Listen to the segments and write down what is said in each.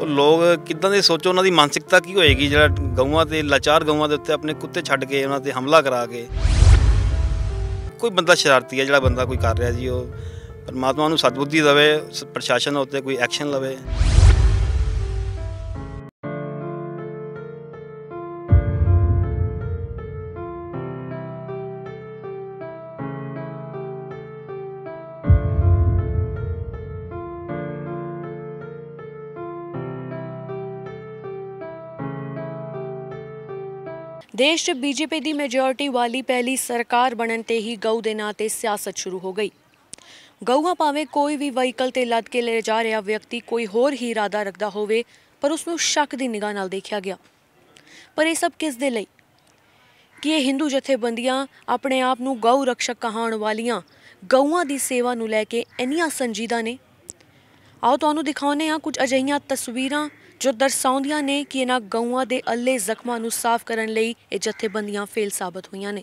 ਉਹ ਲੋਕ ਕਿਦਾਂ ਦੇ ਸੋਚੋ ਉਹਨਾਂ ਦੀ ਮਾਨਸਿਕਤਾ ਕੀ ਹੋਏਗੀ ਜਿਹੜਾ ਗਊਆਂ ਤੇ ਲਾਚਾਰ ਗਊਆਂ ਦੇ ਉੱਤੇ ਆਪਣੇ ਕੁੱਤੇ ਛੱਡ ਕੇ ਉਹਨਾਂ ਤੇ ਹਮਲਾ ਕਰਾ ਕੇ ਕੋਈ ਬੰਦਾ ਸ਼ਰਾਰਤੀ ਹੈ ਜਿਹੜਾ ਬੰਦਾ ਕੋਈ ਕਰ ਰਿਹਾ ਜੀ ਉਹ ਪਰਮਾਤਮਾ ਨੂੰ ਸਤਬੁੱਧੀ ਦੇਵੇ ਪ੍ਰਸ਼ਾਸਨ ਉੱਤੇ ਕੋਈ ਐਕਸ਼ਨ ਲਵੇ ਦੇਸ਼ 'ਚ ਬੀਜੇਪੀ ਦੀ ਮੈਜੋਰਟੀ ਵਾਲੀ ਪਹਿਲੀ ਸਰਕਾਰ ਬਣਨ ਤੇ ਹੀ ਗਊ ਦੇ ਨਾਂ ਤੇ ਸਿਆਸਤ ਸ਼ੁਰੂ ਹੋ ਗਈ ਗਊਆਂ ਭਾਵੇਂ ਕੋਈ ਵੀ ਵਹੀਕਲ ਤੇ ਲੱਦ ਕੇ ਲੈ ਜਾ ਰਿਹਾ ਵਿਅਕਤੀ ਕੋਈ ਹੋਰ ਹੀ ਇਰਾਦਾ ਰੱਖਦਾ ਹੋਵੇ ਪਰ ਉਸ ਨੂੰ ਸ਼ੱਕ ਦੀ ਨਿਗਾਹ ਨਾਲ ਦੇਖਿਆ ਗਿਆ ਪਰ ਇਹ ਸਭ ਕਿਸ ਦੇ ਲਈ ਕਿ ਇਹ Hindu ਜਥੇਬੰਦੀਆਂ ਆਪਣੇ ਆਪ ਨੂੰ ਗਊ ਰક્ષਕ ਕਹਾਣ ਵਾਲੀਆਂ ਗਊਆਂ ਦੀ ਸੇਵਾ ਨੂੰ ਲੈ ਕੇ ਇੰਨੀਆਂ ਸੰਜੀਦਾ ਨੇ ਆਓ ਤੁਹਾਨੂੰ ਦਿਖਾਉਨੇ ਆ ਕੁਝ ਅਜਿਹੀਆਂ ਤਸਵੀਰਾਂ ਜੋ ਦਰਸਾਉਂਦੀਆਂ ਨੇ ਕਿ ਇਹਨਾਂ ਗਊਆਂ ਦੇ ਅੱਲੇ ਜ਼ਖਮਾਂ ਨੂੰ ਸਾਫ਼ ਕਰਨ ਲਈ ਇਹ ਜਥੇਬੰਦੀਆਂ ਫੇਲ ਸਾਬਤ ਹੋਈਆਂ ਨੇ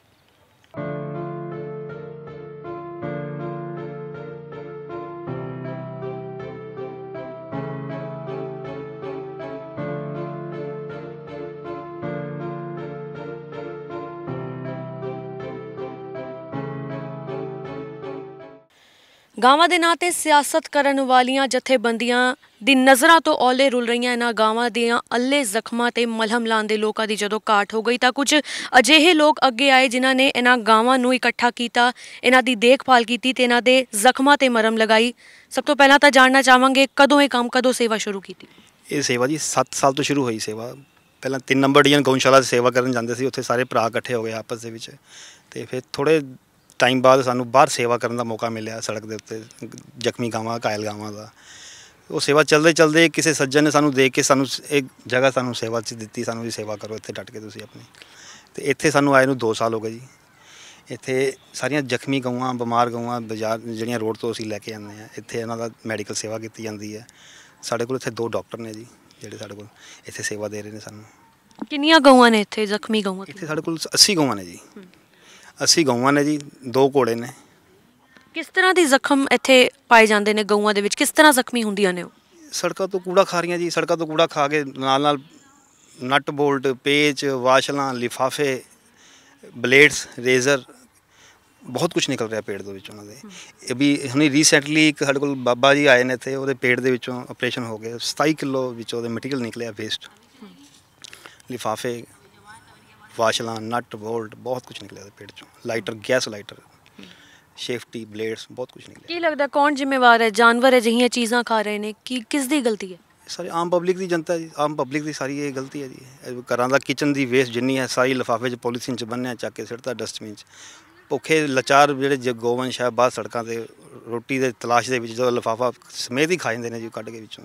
ਗਾਵਾਂ ਦੇ ਨਾਂ ਤੇ ਸਿਆਸਤ ਕਰਨ ਵਾਲੀਆਂ ਜਥੇਬੰਦੀਆਂ ਦੀ ਨਜ਼ਰਾਂ ਤੋਂ ਔਲੇ ਰੁਲ ਰਹੀਆਂ ਇਹਨਾਂ ਗਾਵਾਂ ਦੀਆਂ ਅੱਲੇ ਜ਼ਖਮਾਂ ਤੇ ਮਲਹਮ ਲਾਣ ਦੇ ਲੋਕਾਂ ਦੀ ਜਦੋਂ ਕਾਟ ਹੋ ਗਈ ਤਾਂ ਕੁਝ ਅਜਿਹੇ ਲੋਕ ਅੱਗੇ ਆਏ ਜਿਨ੍ਹਾਂ ਨੇ ਇਹਨਾਂ ਗਾਵਾਂ ਨੂੰ ਇਕੱਠਾ ਕੀਤਾ ਇਹਨਾਂ ਦੀ ਦੇਖਭਾਲ ਕੀਤੀ ਤੇ ਇਹਨਾਂ ਦੇ ਜ਼ਖਮਾਂ ਤੇ ਮਰਮ ਲਗਾਈ ਸਭ ਤੋਂ ਪਹਿਲਾਂ ਤਾਂ ਜਾਣਨਾ ਚਾਹਾਂਗੇ ਕਦੋਂ ਇਹ ਕੰਮ ਕਦੋਂ ਸੇਵਾ ਸ਼ੁਰੂ ਕੀਤੀ ਇਹ ਸੇਵਾ ਜੀ 7 ਸਾਲ ਤੋਂ ਸ਼ੁਰੂ ਹੋਈ ਸੇਵਾ ਪਹਿਲਾਂ 3 ਨੰਬਰ ਡੀਐਨ ਗਊਸ਼ਾਲਾ ਸੇਵਾ ਕਰਨ ਜਾਂਦੇ ਸੀ ਉੱਥੇ ਸਾਰੇ ਭਰਾ ਇਕੱਠੇ ਹੋ ਗਏ ਆਪਸ ਦੇ ਵਿੱਚ ਤੇ ਫਿਰ ਥੋੜੇ ਟਾਈਮ ਬਾਅਦ ਸਾਨੂੰ ਬਾਹਰ ਸੇਵਾ ਕਰਨ ਦਾ ਮੌਕਾ ਮਿਲਿਆ ਸੜਕ ਦੇ ਉੱਤੇ ਜ਼ਖਮੀ ਗਾਵਾਂ ਕਾਇਲ ਗਾਵਾਂ ਦਾ ਉਹ ਸੇਵਾ ਚੱਲਦੇ ਚੱਲਦੇ ਕਿਸੇ ਸੱਜਣ ਨੇ ਸਾਨੂੰ ਦੇਖ ਕੇ ਸਾਨੂੰ ਇੱਕ ਜਗ੍ਹਾ ਸਾਨੂੰ ਸੇਵਾ 'ਚ ਦਿੱਤੀ ਸਾਨੂੰ ਵੀ ਸੇਵਾ ਕਰੋ ਇੱਥੇ ਡਟ ਕੇ ਤੁਸੀਂ ਆਪਣੀ ਤੇ ਇੱਥੇ ਸਾਨੂੰ ਆਏ ਨੂੰ 2 ਸਾਲ ਹੋ ਗਏ ਜੀ ਇੱਥੇ ਸਾਰੀਆਂ ਜ਼ਖਮੀ ਗਊਆਂ ਬਿਮਾਰ ਗਊਆਂ ਬਾਜ਼ਾਰ ਜਿਹੜੀਆਂ ਰੋਡ ਤੋਂ ਅਸੀਂ ਲੈ ਕੇ ਆਉਂਦੇ ਆ ਇੱਥੇ ਇਹਨਾਂ ਦਾ ਮੈਡੀਕਲ ਸੇਵਾ ਕੀਤੀ ਜਾਂਦੀ ਹੈ ਸਾਡੇ ਕੋਲ ਇੱਥੇ ਦੋ ਡਾਕਟਰ ਨੇ ਜੀ ਜਿਹੜੇ ਸਾਡੇ ਕੋਲ ਇੱਥੇ ਸੇਵਾ ਦੇ ਰਹੇ ਨੇ ਸਾਨੂੰ ਕਿੰਨੀਆਂ ਗਊਆਂ ਨੇ ਇੱਥੇ ਜ਼ਖਮੀ ਗਊਆਂ ਇੱਥੇ ਸਾਡੇ ਕੋਲ 80 ਗਊਆਂ ਨੇ ਜੀ ਅਸੀਂ ਗਊਆਂ ਨੇ ਜੀ ਦੋ ਘੋੜੇ ਨੇ ਕਿਸ ਤਰ੍ਹਾਂ ਦੀ ਜ਼ਖਮ ਇੱਥੇ ਪਾਏ ਜਾਂਦੇ ਨੇ ਗਊਆਂ ਦੇ ਵਿੱਚ ਕਿਸ ਤਰ੍ਹਾਂ ਜ਼ਖਮੀ ਹੁੰਦੀਆਂ ਨੇ ਉਹ ਸੜਕਾਂ ਤੋਂ ਕੂੜਾ ਖਾ ਰਹੀਆਂ ਜੀ ਸੜਕਾਂ ਤੋਂ ਕੂੜਾ ਖਾ ਕੇ ਨਾਲ ਨਾਲ ਨਟ ਬੋਲਟ ਪੇਚ ਵਾਸ਼ਲਾਂ ਲਿਫਾਫੇ ਬਲੇਡਸ ਰੇਜ਼ਰ ਬਹੁਤ ਕੁਝ ਨਿਕਲ ਰਿਹਾ ਪੇਟ ਦੇ ਵਿੱਚ ਉਹਨਾਂ ਦੇ ਇਹ ਵੀ ਹੁਣੇ ਰੀਸੈਂਟਲੀ ਇੱਕ ਸਾਡੇ ਕੋਲ ਬਾਬਾ ਜੀ ਆਏ ਨੇ ਇੱਥੇ ਉਹਦੇ ਪੇਟ ਦੇ ਵਿੱਚੋਂ ਆਪਰੇਸ਼ਨ ਹੋ ਗਿਆ 27 ਕਿਲੋ ਵਿੱਚ ਉਹਦੇ ਮਟੀਰੀਅਲ ਨਿਕਲਿਆ ਵੇਸਟ ਲਿਫਾਫੇ ਵਾਸ਼ਲਾਂ ਨਟ ਬੋਲਟ ਬਹੁਤ ਕੁਝ ਨਿਕਲਿਆ ਪੇਟ ਚੋਂ lighter gas lighter safety blades ਬਹੁਤ ਕੁਝ ਨਿਕਲਿਆ ਕੀ ਲੱਗਦਾ ਕੌਣ ਜ਼ਿੰਮੇਵਾਰ ਹੈ ਜਾਨਵਰ ਹੈ ਜਿਹੀਆਂ ਚੀਜ਼ਾਂ ਖਾ ਰਹੇ ਨੇ ਕੀ ਕਿਸ ਦੀ ਗਲਤੀ ਹੈ ਸਾਰੀ ਆਮ ਪਬਲਿਕ ਦੀ ਜਨਤਾ ਜੀ ਆਮ ਪਬਲਿਕ ਦੀ ਸਾਰੀ ਇਹ ਗਲਤੀ ਹੈ ਜੀ ਘਰਾਂ ਦਾ ਕਿਚਨ ਦੀ ਵੇਸ ਜਿੰਨੀ ਹੈ ਸਾਰੀ ਲਫਾਫੇ 'ਚ ਪੋਲੀਥੀਨ 'ਚ ਬੰਨਿਆ ਚੱਕ ਕੇ ਸਿੱਟਦਾ ਡਸਟਬਿਨ 'ਚ ਭੁੱਖੇ ਲਾਚਾਰ ਜਿਹੜੇ ਗੋਵੰਸ਼ ਹੈ ਬਾਹਰ ਸੜਕਾਂ ਤੇ ਰੋਟੀ ਦੇ ਤਲਾਸ਼ ਦੇ ਵਿੱਚ ਜਦੋਂ ਲਫਾਫਾ ਸਮੇਤ ਹੀ ਖਾ ਜਾਂਦੇ ਨੇ ਜੀ ਕੱਢ ਕੇ ਵਿੱਚੋਂ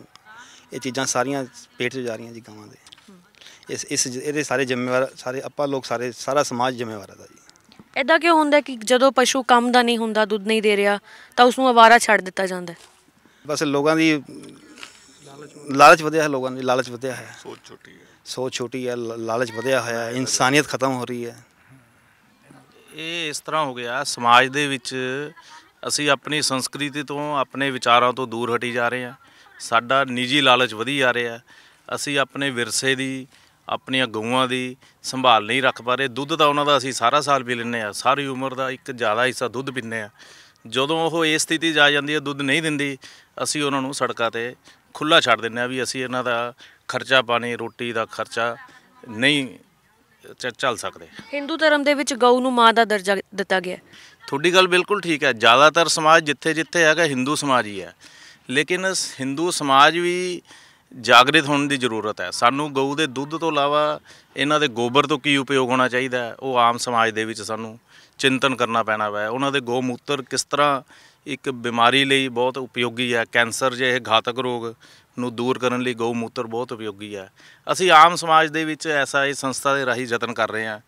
ਇਹ ਚੀਜ਼ਾਂ ਸਾਰੀਆਂ ਪੇਟ 'ਚ ਜਾ ਰਹੀਆਂ ਜੀ ਗਾਵਾਂ ਦੇ ਇਸ ਇਸ ਇਹਦੇ ਸਾਰੇ ਜ਼ਿੰਮੇਵਾਰ ਸਾਰੇ ਆਪਾਂ ਲੋਕ ਸਾਰੇ ਸਾਰਾ ਸਮਾਜ ਜ਼ਿੰਮੇਵਾਰ ਹੈ ਜੀ ਐਦਾਂ ਕਿਉਂ ਹੁੰਦਾ ਕਿ ਜਦੋਂ ਪਸ਼ੂ ਕੰਮ ਦਾ ਨਹੀਂ ਹੁੰਦਾ ਦੁੱਧ ਨਹੀਂ ਦੇ ਰਿਹਾ ਤਾਂ ਉਸ ਨੂੰ ਆਵਾਰਾ ਛੱਡ ਦਿੱਤਾ ਜਾਂਦਾ ਬਸ ਲੋਕਾਂ ਦੀ ਲਾਲਚ ਵਧਿਆ ਹੈ ਲੋਕਾਂ ਦੀ ਲਾਲਚ ਵਧਿਆ ਹੈ ਸੋਚ ਛੋਟੀ ਹੈ ਸੋਚ ਛੋਟੀ ਹੈ ਲਾਲਚ ਵਧਿਆ ਹੋਇਆ ਹੈ ਇਨਸਾਨੀਅਤ ਖਤਮ ਹੋ ਰਹੀ ਹੈ ਇਹ ਇਸ ਤਰ੍ਹਾਂ ਹੋ ਗਿਆ ਸਮਾਜ ਦੇ ਵਿੱਚ ਅਸੀਂ ਆਪਣੀ ਸੰਸਕ੍ਰਿਤੀ ਤੋਂ ਆਪਣੇ ਵਿਚਾਰਾਂ ਤੋਂ ਦੂਰ ਹਟੀ ਜਾ ਰਹੇ ਹਾਂ ਸਾਡਾ ਨਿੱਜੀ ਲਾਲਚ ਵਧੀ ਜਾ ਰਿਹਾ ਅਸੀਂ ਆਪਣੇ ਵਿਰਸੇ ਦੀ ਆਪਣੀਆਂ ਗਊਆਂ ਦੀ ਸੰਭਾਲ ਨਹੀਂ ਰੱਖ ਪਾਰੇ ਦੁੱਧ ਤਾਂ ਉਹਨਾਂ ਦਾ ਅਸੀਂ ਸਾਰਾ ਸਾਲ ਪੀ ਲੈਂਦੇ ਆ ਸਾਰੀ ਉਮਰ ਦਾ ਇੱਕ ਜ਼ਿਆਦਾ ਹਿੱਸਾ ਦੁੱਧ ਪੀਂਦੇ ਆ ਜਦੋਂ ਉਹ ਇਸ ਸਥਿਤੀ ਜਾ ਜਾਂਦੀ ਹੈ ਦੁੱਧ ਨਹੀਂ ਦਿੰਦੀ ਅਸੀਂ ਉਹਨਾਂ ਨੂੰ ਸੜਕਾਂ ਤੇ ਖੁੱਲਾ ਛੱਡ ਦਿੰਦੇ ਆ ਵੀ ਅਸੀਂ ਇਹਨਾਂ ਦਾ ਖਰਚਾ ਪਾਣੀ ਰੋਟੀ ਦਾ ਖਰਚਾ ਨਹੀਂ ਚੱਲ ਸਕਦੇ ਹਿੰਦੂ ਧਰਮ ਦੇ ਵਿੱਚ ਗਊ ਨੂੰ ਮਾਂ ਦਾ ਦਰਜਾ ਦਿੱਤਾ ਗਿਆ ਤੁਹਾਡੀ ਗੱਲ ਬਿਲਕੁਲ ਠੀਕ ਹੈ ਜ਼ਿਆਦਾਤਰ ਸਮਾਜ ਜਿੱਥੇ ਜਿੱਥੇ ਹੈਗਾ ਹਿੰਦੂ ਸਮਾਜ ਹੀ ਹੈ ਲੇਕਿਨ ਹਿੰਦੂ ਸਮਾਜ ਵੀ ਜਾਗਰਿਤ ਹੋਣ ਦੀ ਜ਼ਰੂਰਤ ਹੈ ਸਾਨੂੰ ਗਊ ਦੇ ਦੁੱਧ ਤੋਂ ਇਲਾਵਾ ਇਹਨਾਂ ਦੇ ਗੋਬਰ ਤੋਂ ਕੀ ਉਪਯੋਗ ਹੋਣਾ ਚਾਹੀਦਾ ਹੈ ਉਹ ਆਮ ਸਮਾਜ ਦੇ ਵਿੱਚ ਸਾਨੂੰ ਚਿੰਤਨ ਕਰਨਾ ਪੈਣਾ ਹੈ ਉਹਨਾਂ ਦੇ ਗੋਮੂਤਰ ਕਿਸ ਤਰ੍ਹਾਂ ਇੱਕ ਬਿਮਾਰੀ ਲਈ ਬਹੁਤ ਉਪਯੋਗੀ ਹੈ ਕੈਂਸਰ ਜਿਹੇ ਘਾਤਕ ਰੋਗ ਨੂੰ ਦੂਰ ਕਰਨ ਲਈ ਗੋਮੂਤਰ ਬਹੁਤ ਉਪਯੋਗੀ ਹੈ ਅਸੀਂ ਆਮ ਸਮਾਜ ਦੇ ਵਿੱਚ ਐਸਾ ਇਹ ਸੰਸਥਾ ਦੇ ਰਾਹੀਂ ਯਤਨ ਕਰ ਰਹੇ ਹਾਂ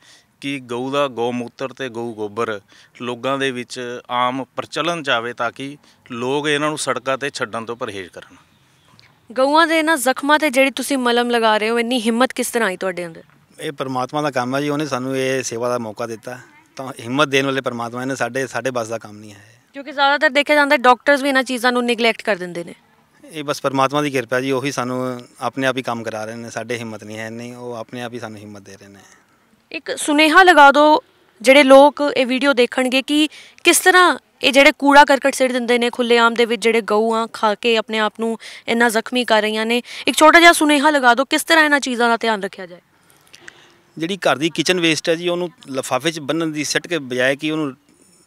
ਕਿ ਗਊ ਦਾ ਗੋਮੂਤਰ ਤੇ ਗਊ ਗੋਬਰ ਲੋਕਾਂ ਦੇ ਵਿੱਚ ਆਮ ਪ੍ਰਚਲਨ ਚ ਆਵੇ ਤਾਂ ਕਿ ਲੋਕ ਇਹਨਾਂ ਨੂੰ ਸੜਕਾਂ ਤੇ ਛੱਡਣ ਤੋਂ ਪਰਹੇਜ਼ ਕਰਨ ਗਊਆਂ ਦੇ ਨਾ ਜ਼ਖਮਾਂ ਤੇ ਜਿਹੜੀ ਤੁਸੀਂ ਮਲਮ ਲਗਾ ਰਹੇ ਹੋ ਇੰਨੀ ਹਿੰਮਤ ਕਿਸ ਤਰ੍ਹਾਂ ਆਈ ਤੁਹਾਡੇ ਅੰਦਰ ਇਹ ਪਰਮਾਤਮਾ ਦਾ ਕੰਮ ਹੈ ਜੀ ਉਹਨੇ ਸਾਨੂੰ ਇਹ ਸੇਵਾ ਦਾ ਮੌਕਾ ਦਿੱਤਾ ਤਾਂ ਹਿੰਮਤ ਦੇਣ ਵਾਲੇ ਪਰਮਾਤਮਾ ਨੇ ਸਾਡੇ ਸਾਡੇ ਬਸ ਦਾ ਕੰਮ ਨਹੀਂ ਹੈ ਕਿਉਂਕਿ ਜ਼ਿਆਦਾਤਰ ਦੇਖਿਆ ਜਾਂਦਾ ਡਾਕਟਰਸ ਵੀ ਇਹਨਾਂ ਚੀਜ਼ਾਂ ਨੂੰ ਨੈਗਲੈਕਟ ਕਰ ਦਿੰਦੇ ਨੇ ਇਹ ਬਸ ਪਰਮਾਤਮਾ ਦੀ ਕਿਰਪਾ ਜੀ ਉਹੀ ਸਾਨੂੰ ਆਪਣੇ ਆਪ ਹੀ ਕੰਮ ਕਰਾ ਰਹੇ ਨੇ ਸਾਡੇ ਹਿੰਮਤ ਨਹੀਂ ਹੈ ਨਹੀਂ ਉਹ ਆਪਣੇ ਆਪ ਹੀ ਸਾਨੂੰ ਹਿੰਮਤ ਦੇ ਰਹੇ ਨੇ ਇੱਕ ਸੁਨੇਹਾ ਲਗਾ ਦਿਓ ਜਿਹੜੇ ਲੋਕ ਇਹ ਵੀਡੀਓ ਦੇਖਣਗੇ ਕਿ ਕਿਸ ਤਰ੍ਹਾਂ ਇਹ ਜਿਹੜੇ ਕੂੜਾ ਕਰਕਟ ਸਿੱਟ ਦਿੰਦੇ ਨੇ ਖੁੱਲੇਆਮ ਦੇ ਵਿੱਚ ਜਿਹੜੇ ਗਊਆਂ ਖਾ ਕੇ ਆਪਣੇ ਆਪ ਨੂੰ ਇੰਨਾ ਜ਼ਖਮੀ ਕਰ ਰਹੀਆਂ ਨੇ ਇੱਕ ਛੋਟਾ ਜਿਹਾ ਸੁਨੇਹਾ ਲਗਾ ਦਿਓ ਕਿਸ ਤਰ੍ਹਾਂ ਇਹਨਾਂ ਚੀਜ਼ਾਂ ਦਾ ਧਿਆਨ ਰੱਖਿਆ ਜਾਏ ਜਿਹੜੀ ਘਰ ਦੀ ਕਿਚਨ ਵੇਸਟ ਹੈ ਜੀ ਉਹਨੂੰ ਲਫਾਫੇ 'ਚ ਬੰਨਣ ਦੀ ਸਿੱਟ ਕੇ ਬਜਾਏ ਕਿ ਉਹਨੂੰ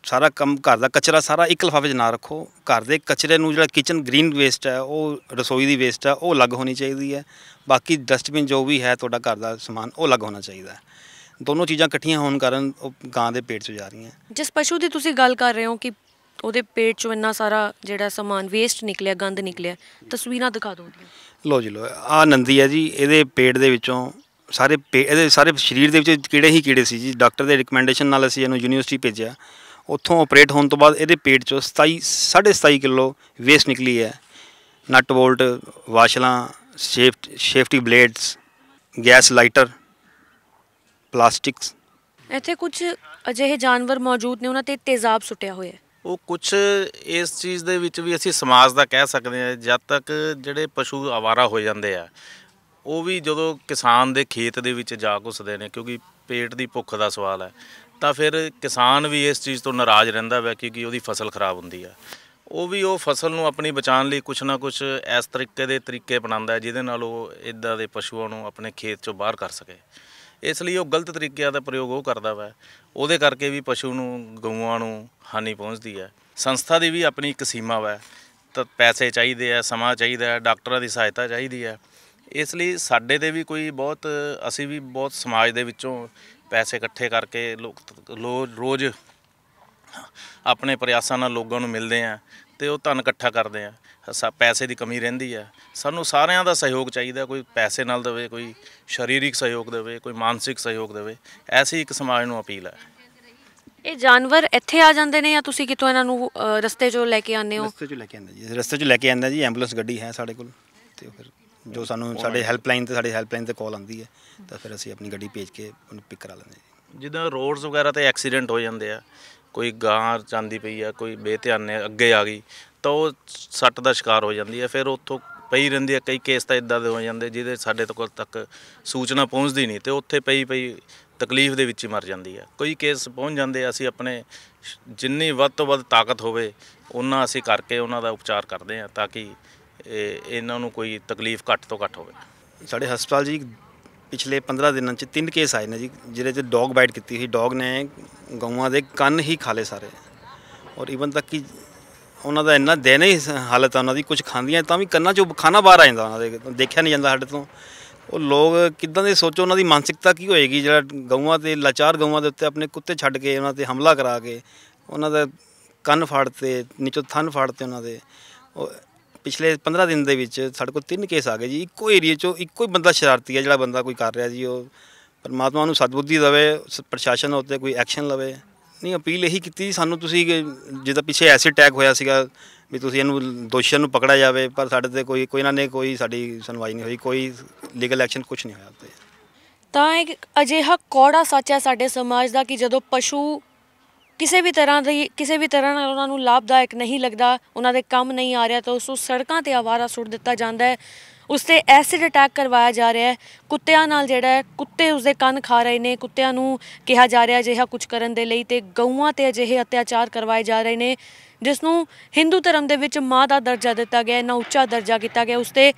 ਸਾਰਾ ਕੰਮ ਘਰ ਦਾ ਕਚਰਾ ਸਾਰਾ ਇੱਕ ਲਫਾਫੇ 'ਚ ਨਾ ਰੱਖੋ ਘਰ ਦੇ ਕਚਰੇ ਨੂੰ ਜਿਹੜਾ ਕਿਚਨ ਗ੍ਰੀਨ ਵੇਸਟ ਹੈ ਉਹ ਰਸੋਈ ਦੀ ਵੇਸਟ ਹੈ ਉਹ ਅਲੱਗ ਹੋਣੀ ਚਾਹੀਦੀ ਹੈ ਬਾਕੀ ਡਸਟਬਿਨ ਜੋ ਵੀ ਹੈ ਤੁਹਾਡਾ ਘਰ ਦਾ ਸਮਾਨ ਉਹ ਅਲੱਗ ਹੋਣਾ ਚਾਹੀਦਾ ਹੈ ਦੋਨੋਂ ਚੀਜ਼ਾਂ ਇਕੱਠੀਆਂ ਹੋਣ ਕਾਰਨ ਉਹ ਗਾਂ ਦੇ ਪੇਟ 'ਚ ਜਾ ਰਹੀਆਂ ਜਿਸ ਪਸ਼ੂ ਦੀ ਤੁਸੀਂ ਗੱਲ ਕਰ ਰਹੇ ਹੋ ਕਿ ਉਹਦੇ ਪੇਟ ਚੋਂ ਇੰਨਾ ਸਾਰਾ ਜਿਹੜਾ ਸਮਾਨ ਵੇਸਟ ਨਿਕਲਿਆ ਗੰਦ ਨਿਕਲਿਆ ਤਸਵੀਰਾਂ ਦਿਖਾ ਦਿਓ ਉਹਦੀਆਂ ਲੋ ਜੀ ਲੋ ਆ ਨੰਦੀ ਹੈ ਜੀ ਇਹਦੇ ਪੇਟ ਦੇ ਵਿੱਚੋਂ ਸਾਰੇ ਇਹਦੇ ਸਾਰੇ ਸਰੀਰ ਦੇ ਵਿੱਚ ਕਿਹੜੇ ਹੀ ਕੀੜੇ ਸੀ ਜੀ ਡਾਕਟਰ ਦੇ ਰეკਮੈਂਡੇਸ਼ਨ ਨਾਲ ਅਸੀਂ ਇਹਨੂੰ ਯੂਨੀਵਰਸਿਟੀ ਭੇਜਿਆ ਉੱਥੋਂ ਆਪਰੇਟ ਹੋਣ ਤੋਂ ਬਾਅਦ ਇਹਦੇ ਪੇਟ ਚੋਂ 27 27.5 ਕਿਲੋ ਵੇਸਟ ਨਿਕਲੀ ਹੈ ਨਟ ਬੋਲਟ ਵਾਸ਼ਲਾਂ safety blades gas lighter plastics ਇੱਥੇ ਕੁਝ ਅਜਿਹੇ ਜਾਨਵਰ ਮੌਜੂਦ ਨੇ ਉਹਨਾਂ ਤੇ ਤੇਜ਼ਾਬ ਸੁੱਟਿਆ ਹੋਇਆ ਹੈ ਉਹ ਕੁਝ ਇਸ ਚੀਜ਼ ਦੇ ਵਿੱਚ ਵੀ ਅਸੀਂ ਸਮਾਜ ਦਾ ਕਹਿ ਸਕਦੇ ਹਾਂ ਜਦ ਤੱਕ ਜਿਹੜੇ ਪਸ਼ੂ ਆਵਾਰਾ ਹੋ ਜਾਂਦੇ ਆ ਉਹ ਵੀ ਜਦੋਂ ਕਿਸਾਨ ਦੇ ਖੇਤ ਦੇ ਵਿੱਚ ਜਾ ਘੁਸਦੇ ਨੇ ਕਿਉਂਕਿ ਪੇਟ ਦੀ ਭੁੱਖ ਦਾ ਸਵਾਲ ਹੈ ਤਾਂ ਫਿਰ ਕਿਸਾਨ ਵੀ ਇਸ ਚੀਜ਼ ਤੋਂ ਨਾਰਾਜ਼ ਰਹਿੰਦਾ ਵੈ ਕਿਉਂਕਿ ਉਹਦੀ ਫਸਲ ਖਰਾਬ ਹੁੰਦੀ ਆ ਉਹ ਵੀ ਉਹ ਫਸਲ ਨੂੰ ਆਪਣੀ ਬਚਾਉਣ ਲਈ ਕੁਛ ਨਾ ਕੁਛ ਇਸ ਤਰੀਕੇ ਦੇ ਤਰੀਕੇ ਬਣਾਉਂਦਾ ਜਿਹਦੇ ਨਾਲ ਉਹ ਇਦਾਂ ਦੇ ਪਸ਼ੂਆਂ ਨੂੰ ਆਪਣੇ ਖੇਤ ਚੋਂ ਬਾਹਰ ਕਰ ਸਕੇ ਇਸ ਲਈ ਉਹ ਗਲਤ ਤਰੀਕਿਆਂ ਦਾ ਪ੍ਰਯੋਗ ਉਹ ਕਰਦਾ ਵਾ ਉਹਦੇ ਕਰਕੇ ਵੀ ਪਸ਼ੂ ਨੂੰ ਗਊਆਂ ਨੂੰ ਹਾਨੀ ਪਹੁੰਚਦੀ ਹੈ ਸੰਸਥਾ ਦੀ ਵੀ ਆਪਣੀ ਇੱਕ ਸੀਮਾ ਵਾ ਤਾਂ ਪੈਸੇ ਚਾਹੀਦੇ ਆ ਸਮਾਂ ਚਾਹੀਦਾ ਹੈ ਡਾਕਟਰਾਂ ਦੀ ਸਹਾਇਤਾ ਚਾਹੀਦੀ ਹੈ ਇਸ ਲਈ ਸਾਡੇ ਤੇ ਵੀ ਕੋਈ ਬਹੁਤ ਅਸੀਂ ਵੀ ਬਹੁਤ ਸਮਾਜ ਦੇ ਵਿੱਚੋਂ ਪੈਸੇ ਇਕੱਠੇ ਕਰਕੇ ਲੋਕ ਰੋਜ਼ ਆਪਣੇ ਪ੍ਰਯਾਸਾਂ ਨਾਲ ਲੋਕਾਂ ਨੂੰ ਮਿਲਦੇ ਆ ਤੇ ਉਹ ਧਨ ਇਕੱਠਾ ਕਰਦੇ ਆ ਸਾ ਪੈਸੇ ਦੀ ਕਮੀ ਰਹਿੰਦੀ ਆ ਸਾਨੂੰ ਸਾਰਿਆਂ ਦਾ ਸਹਿਯੋਗ ਚਾਹੀਦਾ ਕੋਈ ਪੈਸੇ ਨਾਲ ਦੇਵੇ ਕੋਈ ਸਰੀਰਿਕ ਸਹਿਯੋਗ ਦੇਵੇ ਕੋਈ ਮਾਨਸਿਕ ਸਹਿਯੋਗ ਦੇਵੇ ਐਸੀ ਇੱਕ ਸਮਾਜ ਨੂੰ ਅਪੀਲ ਹੈ ਇਹ ਜਾਨਵਰ ਇੱਥੇ ਆ ਜਾਂਦੇ ਨੇ ਜਾਂ ਤੁਸੀਂ ਕਿਤੋਂ ਇਹਨਾਂ ਨੂੰ ਰਸਤੇ 'ਚੋਂ ਲੈ ਕੇ ਆਉਂਦੇ ਹੋ ਰਸਤੇ 'ਚੋਂ ਲੈ ਕੇ ਆਉਂਦਾ ਜੀ ਰਸਤੇ 'ਚੋਂ ਲੈ ਕੇ ਆਉਂਦਾ ਜੀ ਐਂਬੂਲੈਂਸ ਗੱਡੀ ਹੈ ਸਾਡੇ ਕੋਲ ਤੇ ਫਿਰ ਜੋ ਸਾਨੂੰ ਸਾਡੇ ਹੈਲਪਲਾਈਨ ਤੇ ਸਾਡੇ ਹੈਲਪਲਾਈਨ ਤੇ ਕਾਲ ਆਉਂਦੀ ਹੈ ਤਾਂ ਫਿਰ ਅਸੀਂ ਆਪਣੀ ਗੱਡੀ ਭੇਜ ਕੇ ਉਹਨੂੰ ਪਿਕ ਕਰਾ ਲੈਂਦੇ ਜੀ ਜਿੱਦਾਂ ਰੋਡਸ ਵਗੈਰਾ ਤੇ ਐਕਸੀਡੈਂਟ ਹੋ ਜਾਂਦੇ ਆ ਕੋਈ ਗਾਂ ਚਾਂਦੀ ਪਈ ਆ ਕੋਈ ਬੇਧਿਆਨੇ ਅੱਗੇ ਆ ਗਈ ਤਾਂ ਉਹ ਸੱਟ ਦਾ ਸ਼ਿਕਾਰ ਹੋ ਜਾਂਦੀ ਹੈ ਫਿਰ ਉੱਥੋਂ ਪਈ ਰਹਿੰਦੀ ਹੈ ਕਈ ਕੇਸ ਤਾਂ ਇਦਾਂ ਦੇ ਹੋ ਜਾਂਦੇ ਜਿਹਦੇ ਸਾਡੇ ਕੋਲ ਤੱਕ ਸੂਚਨਾ ਪਹੁੰਚਦੀ ਨਹੀਂ ਤੇ ਉੱਥੇ ਪਈ ਪਈ ਤਕਲੀਫ ਦੇ ਵਿੱਚ ਹੀ ਮਰ ਜਾਂਦੀ ਹੈ ਕੋਈ ਕੇਸ ਪਹੁੰਚ ਜਾਂਦੇ ਅਸੀਂ ਆਪਣੇ ਜਿੰਨੀ ਵੱਧ ਤੋਂ ਵੱਧ ਤਾਕਤ ਹੋਵੇ ਉਹਨਾਂ ਅਸੀਂ ਕਰਕੇ ਉਹਨਾਂ ਦਾ ਉਪਚਾਰ ਕਰਦੇ ਹਾਂ ਤਾਂ ਕਿ ਇਹਨਾਂ ਨੂੰ ਕੋਈ ਤਕਲੀਫ ਘੱਟ ਤੋਂ ਘੱਟ ਹੋਵੇ ਸਾਡੇ ਹਸਪਤਾਲ ਜੀ ਪਿਛਲੇ 15 ਦਿਨਾਂ 'ਚ ਤਿੰਨ ਕੇਸ ਆਏ ਨੇ ਜੀ ਜਿਹੜੇ ਤੇ ਡੌਗ ਬਾਈਟ ਕੀਤੀ ਸੀ ਡੌਗ ਨੇ ਗਊਆਂ ਦੇ ਕੰਨ ਹੀ ਖਾ ਲੇ ਸਾਰੇ ਔਰ ਇਵਨ ਤੱਕ ਕਿ ਉਹਨਾਂ ਦਾ ਇੰਨਾ ਦਿਨ ਹੀ ਹਾਲਤ ਆ ਉਹਨਾਂ ਦੀ ਕੁਝ ਖਾਂਦੀਆਂ ਤਾਂ ਵੀ ਕੰਨਾਂ 'ਚੋਂ ਖਾਣਾ ਬਾਹਰ ਆ ਜਾਂਦਾ ਉਹਨਾਂ ਦੇ ਦੇਖਿਆ ਨਹੀਂ ਜਾਂਦਾ ਸਾਡੇ ਤੋਂ ਉਹ ਲੋਕ ਕਿਦਾਂ ਦੇ ਸੋਚੋ ਉਹਨਾਂ ਦੀ ਮਾਨਸਿਕਤਾ ਕੀ ਹੋਏਗੀ ਜਿਹੜਾ ਗਊਆਂ ਤੇ ਲਾਚਾਰ ਗਊਆਂ ਦੇ ਉੱਤੇ ਆਪਣੇ ਕੁੱਤੇ ਛੱਡ ਕੇ ਉਹਨਾਂ ਤੇ ਹਮਲਾ ਕਰਾ ਕੇ ਉਹਨਾਂ ਦਾ ਕੰਨ ਫਾੜਤੇ ਨੀਚੋਂ ਥਨ ਫਾੜਤੇ ਉਹਨਾਂ ਦੇ ਪਿਛਲੇ 15 ਦਿਨ ਦੇ ਵਿੱਚ ਸਾਡੇ ਕੋਲ ਤਿੰਨ ਕੇਸ ਆ ਗਏ ਜੀ ਇੱਕੋ ਏਰੀਆ ਚੋਂ ਇੱਕੋ ਹੀ ਬੰਦਾ ਸ਼ਰਾਰਤੀ ਹੈ ਜਿਹੜਾ ਬੰਦਾ ਕੋਈ ਕਰ ਰਿਹਾ ਜੀ ਉਹ ਪਰਮਾਤਮਾ ਨੂੰ ਸਤਬੁੱਧੀ ਦੇਵੇ ਪ੍ਰਸ਼ਾਸਨ ਉੱਤੇ ਕੋਈ ਐਕਸ਼ਨ ਲਵੇ ਨਹੀਂ ਅਪੀਲ ਇਹੀ ਕੀਤੀ ਸਾਨੂੰ ਤੁਸੀਂ ਜਿਹਦਾ ਪਿੱਛੇ ਐਸਿਡ ਅਟੈਕ ਹੋਇਆ ਸੀਗਾ ਵੀ ਤੁਸੀਂ ਇਹਨੂੰ ਦੋਸ਼ੀਆਂ ਨੂੰ ਪਕੜਾ ਜਾਵੇ ਪਰ ਸਾਡੇ ਤੇ ਕੋਈ ਕੋਈ ਨਾ ਨੇ ਕੋਈ ਸਾਡੀ ਸੁਣਵਾਈ ਨਹੀਂ ਹੋਈ ਕੋਈ ਲੀਗਲ ਐਕਸ਼ਨ ਕੁਝ ਨਹੀਂ ਹੋਇਆ ਤਾਂ ਇੱਕ ਅਜਿਹਾ ਕੋੜਾ ਸੱਚ ਹੈ ਸਾਡੇ ਸਮਾਜ ਦਾ ਕਿ ਜਦੋਂ ਪਸ਼ੂ ਕਿਸੇ ਵੀ ਤਰ੍ਹਾਂ ਦੀ ਕਿਸੇ ਵੀ ਤਰ੍ਹਾਂ ਨਾਲ ਉਹਨਾਂ ਨੂੰ ਲਾਭਦਾਇਕ ਨਹੀਂ ਲੱਗਦਾ ਉਹਨਾਂ ਦੇ ਕੰਮ ਨਹੀਂ ਆ ਰਿਹਾ ਤਾਂ ਉਸ ਨੂੰ ਸੜਕਾਂ ਤੇ ਆਵਾਰਾ ਸੁੱਟ ਦਿੱਤਾ ਜਾਂਦਾ ਹੈ ਉਸ ਤੇ ਐਸਿਡ ਅਟੈਕ ਕਰਵਾਇਆ ਜਾ ਰਿਹਾ ਹੈ ਕੁੱਤਿਆਂ ਨਾਲ ਜਿਹੜਾ ਹੈ ਕੁੱਤੇ ਉਸ ਦੇ ਕੰਨ ਖਾ ਰਹੇ ਨੇ ਕੁੱਤਿਆਂ ਨੂੰ ਕਿਹਾ ਜਾ ਰਿਹਾ ਅਜਿਹਾ ਕੁਝ ਕਰਨ ਦੇ ਲਈ ਤੇ ਗਊਆਂ ਤੇ ਅਜਿਹੇ ਅਤਿਆਚਾਰ ਕਰਵਾਏ ਜਾ ਰਹੇ ਨੇ ਜਿਸ ਨੂੰ ਹਿੰਦੂ ਧਰਮ ਦੇ ਵਿੱਚ ਮਾਂ ਦਾ ਦਰਜਾ ਦਿੱਤਾ ਗਿਆ ਹੈ ਨਾ ਉੱਚਾ ਦਰਜਾ ਕੀਤਾ ਗਿਆ ਉਸ ਤੇ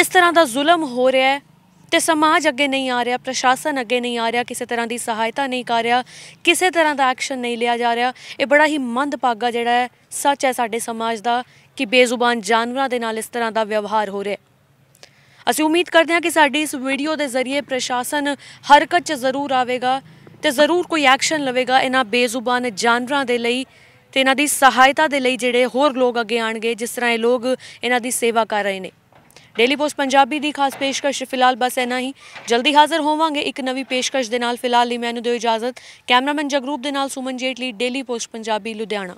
ਇਸ ਤਰ੍ਹਾਂ ਦਾ ਜ਼ੁਲਮ ਹੋ ਰਿਹਾ ਹੈ ਤੇ ਸਮਾਜ ਅੱਗੇ ਨਹੀਂ ਆ ਰਿਹਾ ਪ੍ਰਸ਼ਾਸਨ ਅੱਗੇ ਨਹੀਂ ਆ ਰਿਹਾ ਕਿਸੇ ਤਰ੍ਹਾਂ ਦੀ ਸਹਾਇਤਾ ਨਹੀਂ ਕਰ ਰਿਹਾ ਕਿਸੇ ਤਰ੍ਹਾਂ ਦਾ ਐਕਸ਼ਨ ਨਹੀਂ ਲਿਆ ਜਾ ਰਿਹਾ ਇਹ ਬੜਾ ਹੀ ਮੰਦਭਾਗਾ ਜਿਹੜਾ ਹੈ ਸੱਚ ਹੈ ਸਾਡੇ ਸਮਾਜ ਦਾ ਕਿ ਬੇਜ਼ੁਬਾਨ ਜਾਨਵਰਾਂ ਦੇ ਨਾਲ ਇਸ ਤਰ੍ਹਾਂ ਦਾ ਵਿਵਹਾਰ ਹੋ ਰਿਹਾ ਅਸੀਂ ਉਮੀਦ ਕਰਦੇ ਹਾਂ ਕਿ ਸਾਡੀ ਇਸ ਵੀਡੀਓ ਦੇ ਜ਼ਰੀਏ ਪ੍ਰਸ਼ਾਸਨ ਹਰਕਤ 'ਚ ਜ਼ਰੂਰ ਆਵੇਗਾ ਤੇ ਜ਼ਰੂਰ ਕੋਈ ਐਕਸ਼ਨ ਲਵੇਗਾ ਇਹਨਾਂ ਬੇਜ਼ੁਬਾਨ ਜਾਨਵਰਾਂ ਦੇ ਲਈ ਤੇ ਇਹਨਾਂ ਦੀ ਸਹਾਇਤਾ ਦੇ ਲਈ ਜਿਹੜੇ ਹੋਰ ਲੋਕ ਅੱਗੇ ਆਣਗੇ ਜਿਸ ਤਰ੍ਹਾਂ ਇਹ ਲੋਕ ਇਹਨਾਂ ਦੀ ਸੇਵਾ ਕਰ ਰਹੇ ਨੇ ਡੇਲੀ ਪੋਸਟ ਪੰਜਾਬੀ ਦੀ ਖਾਸ ਪੇਸ਼ਕਸ਼ ਫਿਲਹਾਲ ਬਸ ਐਨਾ ਹੀ ਜਲਦੀ ਹਾਜ਼ਰ ਹੋਵਾਂਗੇ ਇੱਕ ਨਵੀਂ ਪੇਸ਼ਕਸ਼ ਦੇ ਨਾਲ ਫਿਲਹਾਲ ਲਈ ਮੈਨੂੰ ਦਿਓ ਇਜਾਜ਼ਤ ਕੈਮਰਾਮੈਨ ਜਗਰੂਪ ਦੇ ਨਾਲ ਸੁਮਨ ਜੇਟਲੀ ਡੇਲੀ ਪੋਸਟ ਪੰਜਾਬੀ ਲੁਧਿਆਣਾ